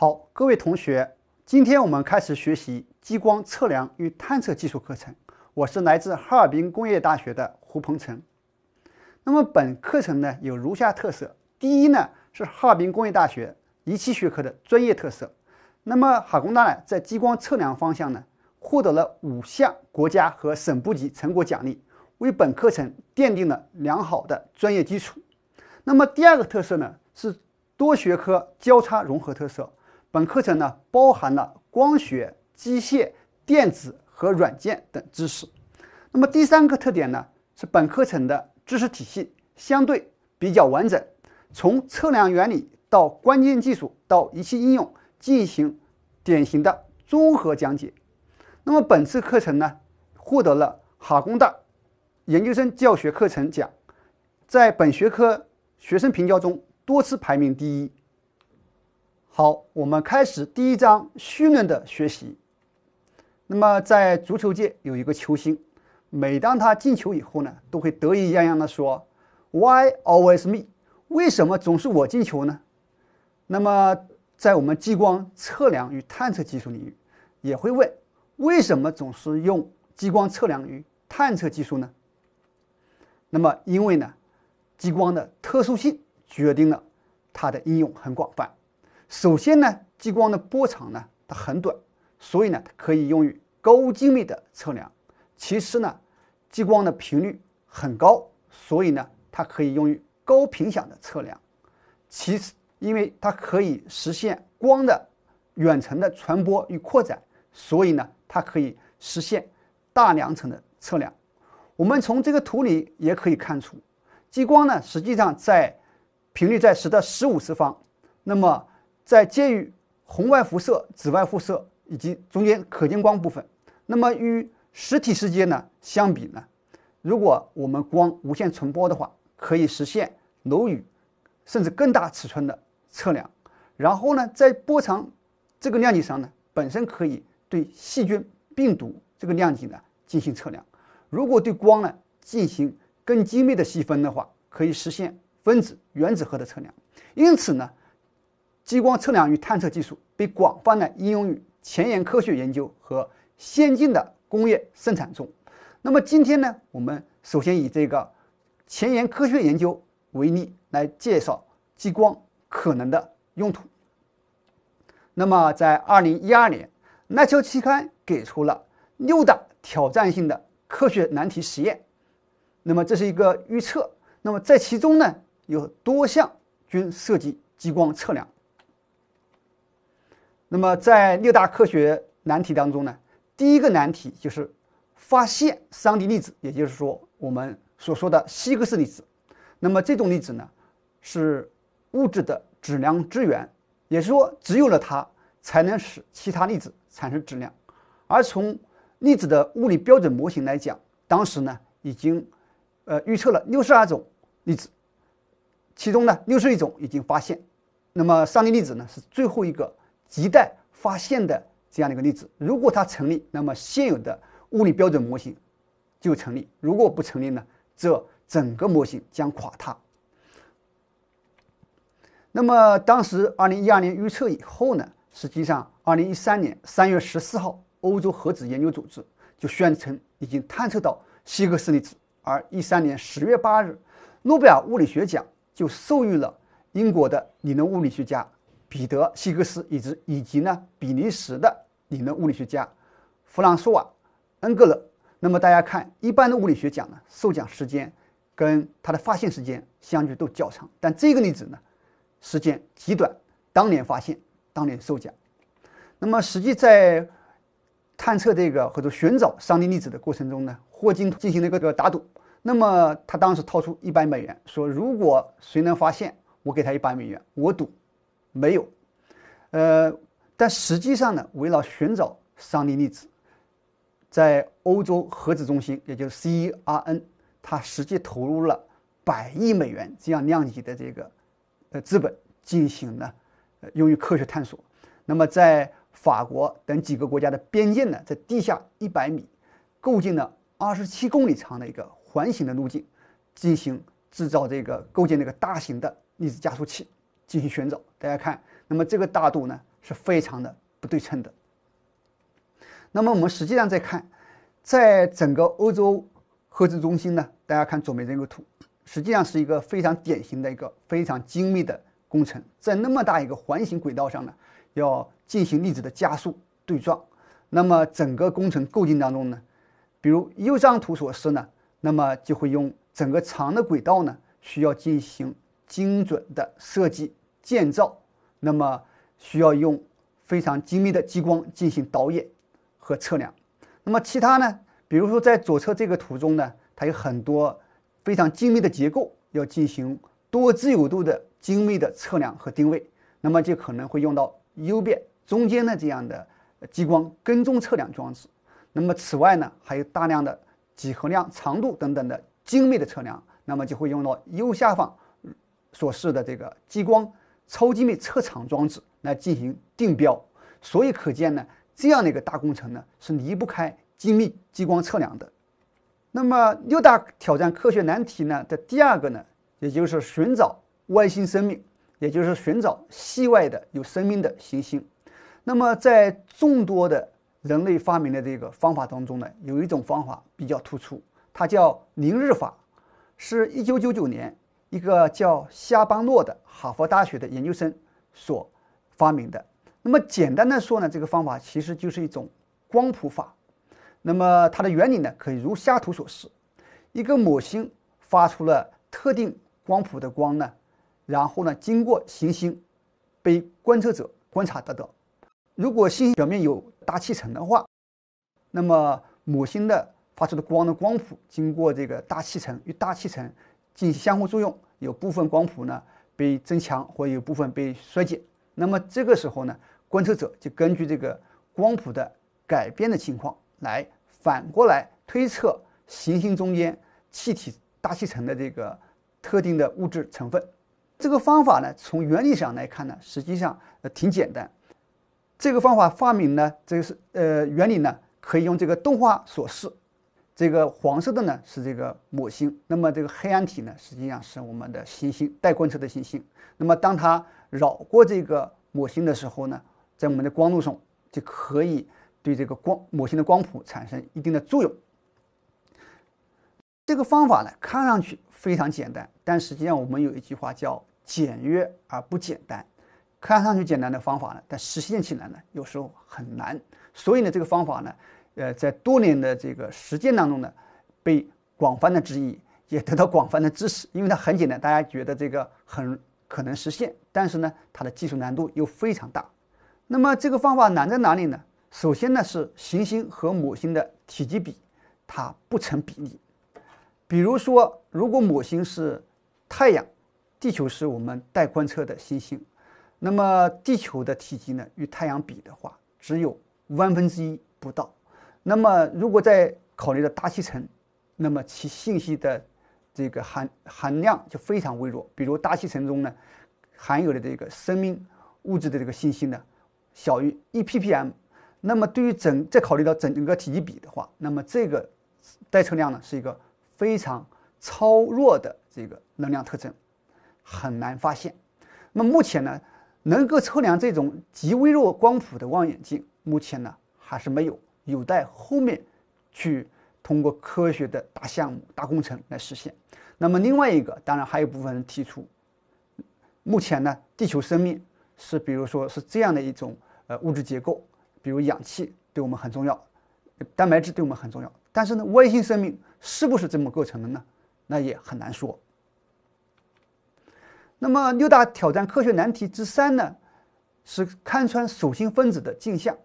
好，各位同学，今天我们开始学习激光测量与探测技术课程。我是来自哈尔滨工业大学的胡鹏程。那么本课程呢有如下特色：第一呢是哈尔滨工业大学仪器学科的专业特色。那么哈工大呢在激光测量方向呢获得了五项国家和省部级成果奖励，为本课程奠定了良好的专业基础。那么第二个特色呢是多学科交叉融合特色。本课程呢包含了光学、机械、电子和软件等知识。那么第三个特点呢，是本课程的知识体系相对比较完整，从测量原理到关键技术到仪器应用进行典型的综合讲解。那么本次课程呢，获得了哈工大研究生教学课程奖，在本学科学生评教中多次排名第一。好，我们开始第一章虚论的学习。那么，在足球界有一个球星，每当他进球以后呢，都会得意洋洋地说：“Why always me？为什么总是我进球呢？”那么，在我们激光测量与探测技术领域，也会问：“为什么总是用激光测量与探测技术呢？”那么，因为呢，激光的特殊性决定了它的应用很广泛。首先呢，激光的波长呢它很短，所以呢它可以用于高精密的测量。其次呢，激光的频率很高，所以呢它可以用于高频响的测量。其次，因为它可以实现光的远程的传播与扩展，所以呢它可以实现大量程的测量。我们从这个图里也可以看出，激光呢实际上在频率在十的十五次方，那么。在介于红外辐射、紫外辐射以及中间可见光部分，那么与实体世界呢相比呢，如果我们光无线传播的话，可以实现楼宇甚至更大尺寸的测量。然后呢，在波长这个量级上呢，本身可以对细菌、病毒这个量级呢进行测量。如果对光呢进行更精密的细分的话，可以实现分子、原子核的测量。因此呢。激光测量与探测技术被广泛的应用于前沿科学研究和先进的工业生产中。那么今天呢，我们首先以这个前沿科学研究为例来介绍激光可能的用途。那么在二零一二年，《Nature》期刊给出了六大挑战性的科学难题实验。那么这是一个预测。那么在其中呢，有多项均涉及激光测量。那么，在六大科学难题当中呢，第一个难题就是发现上帝粒子，也就是说我们所说的希格斯粒子。那么这种粒子呢，是物质的质量之源，也是说只有了它才能使其他粒子产生质量。而从粒子的物理标准模型来讲，当时呢已经呃预测了六十二种粒子，其中呢六十一种已经发现，那么上帝粒子呢是最后一个。亟待发现的这样的一个例子，如果它成立，那么现有的物理标准模型就成立；如果不成立呢，这整个模型将垮塌。那么，当时二零一二年预测以后呢，实际上二零一三年三月十四号，欧洲核子研究组织就宣称已经探测到希格斯粒子，而一三年十月八日，诺贝尔物理学奖就授予了英国的理论物理学家。彼得·希格斯以及以及呢，比利时的理论物理学家弗朗索瓦·恩格勒。那么大家看，一般的物理学奖呢，授奖时间跟他的发现时间相距都较长。但这个例子呢，时间极短，当年发现，当年授奖。那么实际在探测这个或者寻找上帝粒子的过程中呢，霍金进行了一个打赌。那么他当时掏出一百美元，说如果谁能发现，我给他一百美元，我赌。没有，呃，但实际上呢，为了寻找上帝粒子，在欧洲核子中心，也就是 CERN，它实际投入了百亿美元这样量级的这个呃资本进行呢，呃，用于科学探索。那么，在法国等几个国家的边界呢，在地下一百米，构建了二十七公里长的一个环形的路径，进行制造这个构建这个大型的粒子加速器。进行寻找，大家看，那么这个大度呢是非常的不对称的。那么我们实际上在看，在整个欧洲核子中心呢，大家看左边这个图，实际上是一个非常典型的一个非常精密的工程，在那么大一个环形轨道上呢，要进行粒子的加速对撞。那么整个工程构建当中呢，比如右张图所示呢，那么就会用整个长的轨道呢，需要进行精准的设计。建造，那么需要用非常精密的激光进行导演和测量。那么其他呢？比如说在左侧这个图中呢，它有很多非常精密的结构要进行多自由度的精密的测量和定位，那么就可能会用到右边中间的这样的激光跟踪测量装置。那么此外呢，还有大量的几何量、长度等等的精密的测量，那么就会用到右下方所示的这个激光。超精密测场装置来进行定标，所以可见呢，这样的一个大工程呢是离不开精密激光测量的。那么六大挑战科学难题呢的第二个呢，也就是寻找外星生命，也就是寻找系外的有生命的行星。那么在众多的人类发明的这个方法当中呢，有一种方法比较突出，它叫凌日法，是一九九九年。一个叫夏邦诺的哈佛大学的研究生所发明的。那么简单的说呢，这个方法其实就是一种光谱法。那么它的原理呢，可以如下图所示：一个母星发出了特定光谱的光呢，然后呢经过行星被观测者观察得到。如果行星表面有大气层的话，那么母星的发出的光的光谱经过这个大气层与大气层。进行相互作用，有部分光谱呢被增强，或有部分被衰减。那么这个时候呢，观测者就根据这个光谱的改变的情况，来反过来推测行星中间气体大气层的这个特定的物质成分。这个方法呢，从原理上来看呢，实际上呃挺简单。这个方法发明呢，这个是呃原理呢，可以用这个动画所示。这个黄色的呢是这个母星，那么这个黑暗体呢实际上是我们的行星待观测的行星。那么当它绕过这个母星的时候呢，在我们的光路上就可以对这个光母星的光谱产生一定的作用。这个方法呢看上去非常简单，但实际上我们有一句话叫“简约而不简单”。看上去简单的方法呢，但实现起来呢有时候很难。所以呢这个方法呢。呃，在多年的这个实践当中呢，被广泛的质疑，也得到广泛的支持。因为它很简单，大家觉得这个很可能实现，但是呢，它的技术难度又非常大。那么这个方法难在哪里呢？首先呢是行星和母星的体积比，它不成比例。比如说，如果母星是太阳，地球是我们待观测的行星，那么地球的体积呢与太阳比的话，只有万分之一不到。那么，如果在考虑到大气层，那么其信息的这个含含量就非常微弱。比如大气层中呢，含有的这个生命物质的这个信息呢，小于一 ppm。那么，对于整再考虑到整个体积比的话，那么这个带测量呢是一个非常超弱的这个能量特征，很难发现。那么目前呢，能够测量这种极微弱光谱的望远镜，目前呢还是没有。有待后面去通过科学的大项目、大工程来实现。那么另外一个，当然还有部分人提出，目前呢，地球生命是比如说是这样的一种呃物质结构，比如氧气对我们很重要，蛋白质对我们很重要。但是呢，外星生命是不是这么构成的呢？那也很难说。那么六大挑战科学难题之三呢，是看穿手性分子的镜像。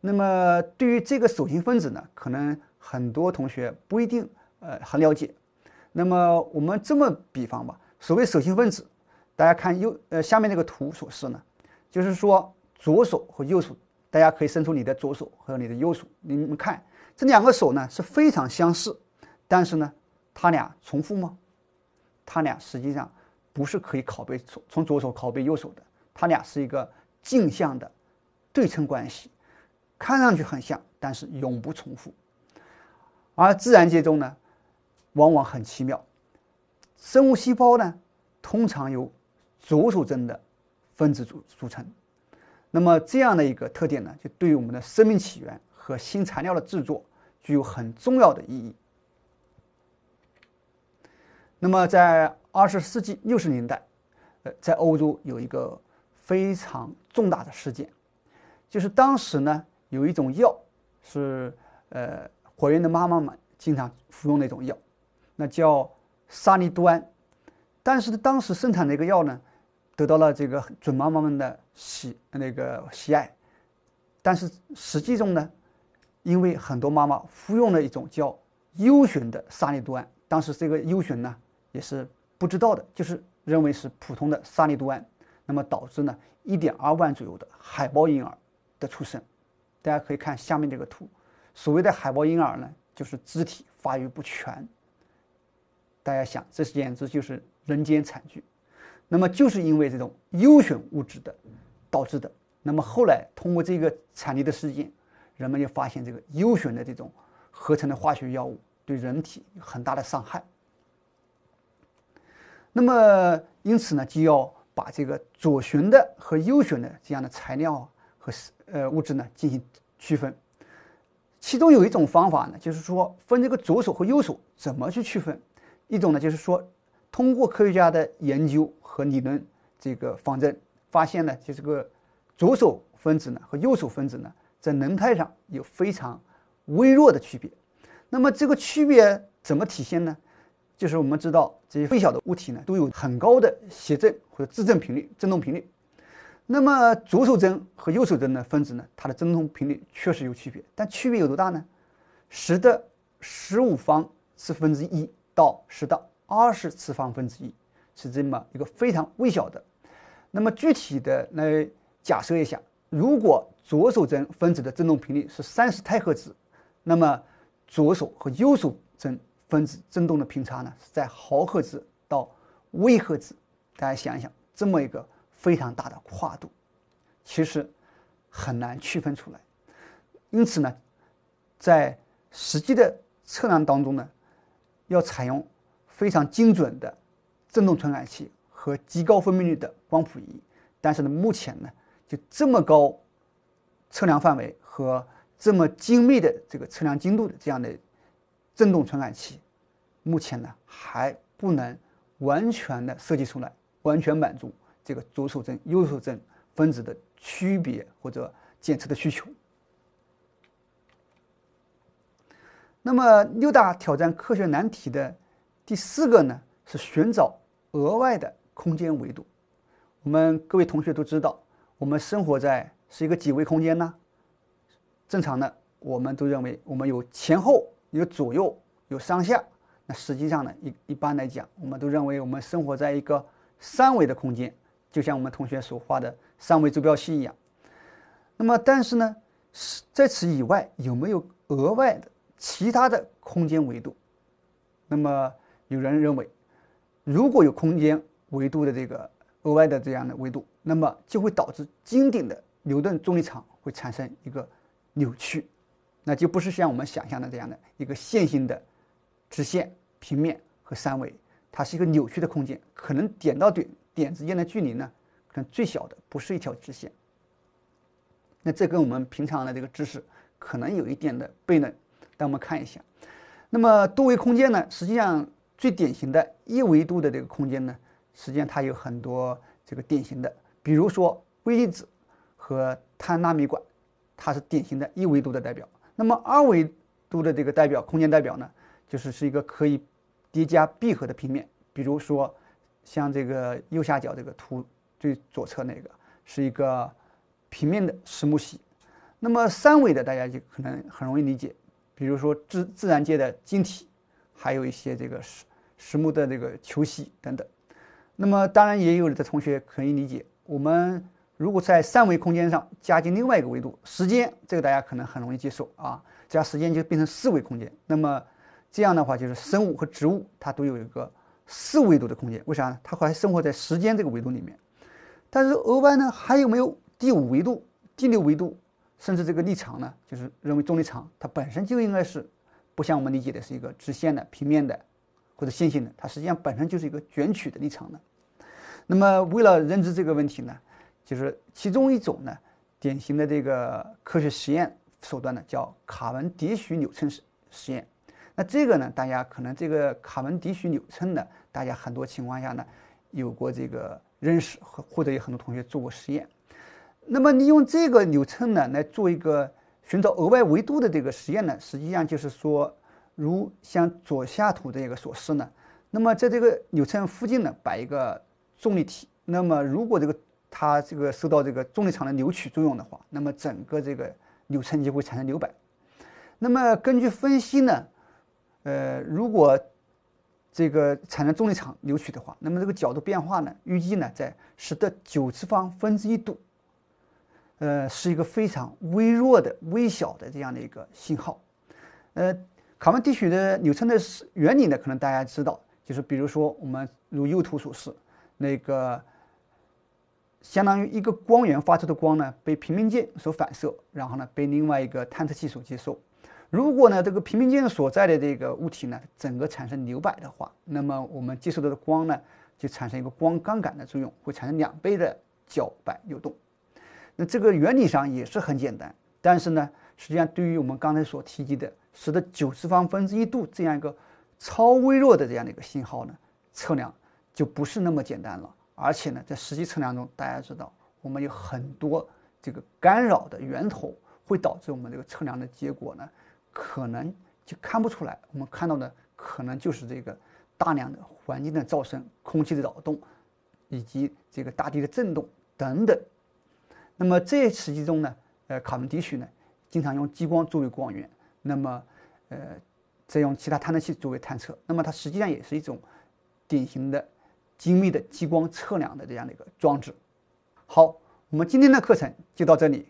那么，对于这个手性分子呢，可能很多同学不一定呃很了解。那么，我们这么比方吧，所谓手性分子，大家看右呃下面那个图所示呢，就是说左手和右手，大家可以伸出你的左手和你的右手，你们看这两个手呢是非常相似，但是呢，它俩重复吗？它俩实际上不是可以拷贝从从左手拷贝右手的，它俩是一个镜像的对称关系。看上去很像，但是永不重复。而自然界中呢，往往很奇妙。生物细胞呢，通常由左手针的分子组组成。那么这样的一个特点呢，就对于我们的生命起源和新材料的制作具有很重要的意义。那么在二十世纪六十年代，呃，在欧洲有一个非常重大的事件，就是当时呢。有一种药是，呃，怀孕的妈妈们经常服用的一种药，那叫沙利多胺。但是当时生产的一个药呢，得到了这个准妈妈们的喜那个喜爱。但是实际中呢，因为很多妈妈服用了一种叫优选的沙利多胺，当时这个优选呢也是不知道的，就是认为是普通的沙利多胺，那么导致呢1.2万左右的海豹婴儿的出生。大家可以看下面这个图，所谓的海豹婴儿呢，就是肢体发育不全。大家想，这简直就是人间惨剧。那么，就是因为这种优选物质的导致的。那么后来通过这个惨烈的事件，人们就发现这个优选的这种合成的化学药物对人体有很大的伤害。那么，因此呢，就要把这个左旋的和优选的这样的材料啊和。呃，物质呢进行区分，其中有一种方法呢，就是说分这个左手和右手怎么去区分？一种呢，就是说通过科学家的研究和理论这个方针，发现呢，就这个左手分子呢和右手分子呢，在能态上有非常微弱的区别。那么这个区别怎么体现呢？就是我们知道这些微小的物体呢，都有很高的谐振或者自振频率、振动频率。那么左手针和右手针的分子呢？它的振动频率确实有区别，但区别有多大呢？十的十五方次分之一到十的二十次方分之一，是这么一个非常微小的。那么具体的来假设一下，如果左手针分子的振动频率是三十太赫兹，那么左手和右手针分子振动的频差呢是在毫赫兹到微赫兹。大家想一想，这么一个。非常大的跨度，其实很难区分出来。因此呢，在实际的测量当中呢，要采用非常精准的振动传感器和极高分辨率的光谱仪。但是呢，目前呢，就这么高测量范围和这么精密的这个测量精度的这样的振动传感器，目前呢还不能完全的设计出来，完全满足。这个左手针、右手针分子的区别或者检测的需求。那么，六大挑战科学难题的第四个呢，是寻找额外的空间维度。我们各位同学都知道，我们生活在是一个几维空间呢？正常的，我们都认为我们有前后、有左右、有上下。那实际上呢，一一般来讲，我们都认为我们生活在一个三维的空间。就像我们同学所画的三维坐标系一样，那么但是呢，在此以外有没有额外的其他的空间维度？那么有人认为，如果有空间维度的这个额外的这样的维度，那么就会导致经典的牛顿重力场会产生一个扭曲，那就不是像我们想象的这样的一个线性的直线、平面和三维，它是一个扭曲的空间，可能点到点。点之间的距离呢，可能最小的不是一条直线。那这跟我们平常的这个知识可能有一点的悖论，但我们看一下。那么多维空间呢，实际上最典型的一维度的这个空间呢，实际上它有很多这个典型的，比如说微粒子和碳纳米管，它是典型的一维度的代表。那么二维度的这个代表空间代表呢，就是是一个可以叠加闭合的平面，比如说。像这个右下角这个图最左侧那个是一个平面的石墨系，那么三维的大家就可能很容易理解，比如说自自然界的晶体，还有一些这个石石木的这个球系等等。那么当然也有的同学可以理解，我们如果在三维空间上加进另外一个维度时间，这个大家可能很容易接受啊，加时间就变成四维空间。那么这样的话就是生物和植物它都有一个。四维度的空间，为啥呢？它还生活在时间这个维度里面。但是，额外呢还有没有第五维度、第六维度，甚至这个立场呢？就是认为重力场它本身就应该是不像我们理解的是一个直线的、平面的或者线性的，它实际上本身就是一个卷曲的立场的。那么，为了认知这个问题呢，就是其中一种呢典型的这个科学实验手段呢叫卡文迪许扭称实实验。那这个呢，大家可能这个卡文迪许扭称呢，大家很多情况下呢，有过这个认识，或或者有很多同学做过实验。那么你用这个扭秤呢，来做一个寻找额外维度的这个实验呢，实际上就是说，如像左下图这个所示呢，那么在这个扭秤附近呢，摆一个重力体。那么如果这个它这个受到这个重力场的扭曲作用的话，那么整个这个扭秤就会产生扭摆。那么根据分析呢，呃，如果这个产生重力场扭曲的话，那么这个角度变化呢，预计呢在十的九次方分之一度，呃，是一个非常微弱的、微小的这样的一个信号。呃，卡曼迪曲的扭秤的原理呢，可能大家知道，就是比如说我们如右图所示，那个相当于一个光源发出的光呢，被平面镜所反射，然后呢被另外一个探测器所接收。如果呢，这个平行镜所在的这个物体呢，整个产生扭摆的话，那么我们接收的光呢，就产生一个光杠杆的作用，会产生两倍的角摆扭动。那这个原理上也是很简单，但是呢，实际上对于我们刚才所提及的使得九十方分之一度这样一个超微弱的这样的一个信号呢，测量就不是那么简单了。而且呢，在实际测量中，大家知道我们有很多这个干扰的源头，会导致我们这个测量的结果呢。可能就看不出来，我们看到的可能就是这个大量的环境的噪声、空气的扰动，以及这个大地的震动等等。那么这实际中呢，呃，卡门迪许呢，经常用激光作为光源，那么呃，再用其他探测器作为探测，那么它实际上也是一种典型的精密的激光测量的这样的一个装置。好，我们今天的课程就到这里。